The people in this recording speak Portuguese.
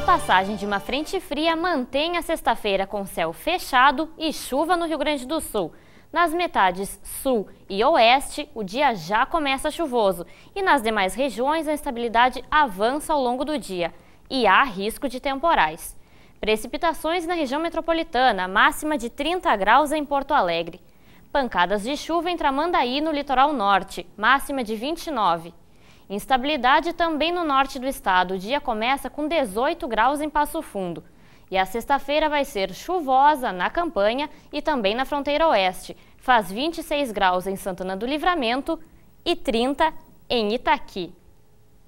A passagem de uma frente fria mantém a sexta-feira com céu fechado e chuva no Rio Grande do Sul. Nas metades sul e oeste, o dia já começa chuvoso e nas demais regiões a instabilidade avança ao longo do dia e há risco de temporais. Precipitações na região metropolitana, máxima de 30 graus em Porto Alegre. Pancadas de chuva em Tramandaí, no litoral norte, máxima de 29 Instabilidade também no norte do estado. O dia começa com 18 graus em Passo Fundo. E a sexta-feira vai ser chuvosa na campanha e também na fronteira oeste. Faz 26 graus em Santana do Livramento e 30 em Itaqui.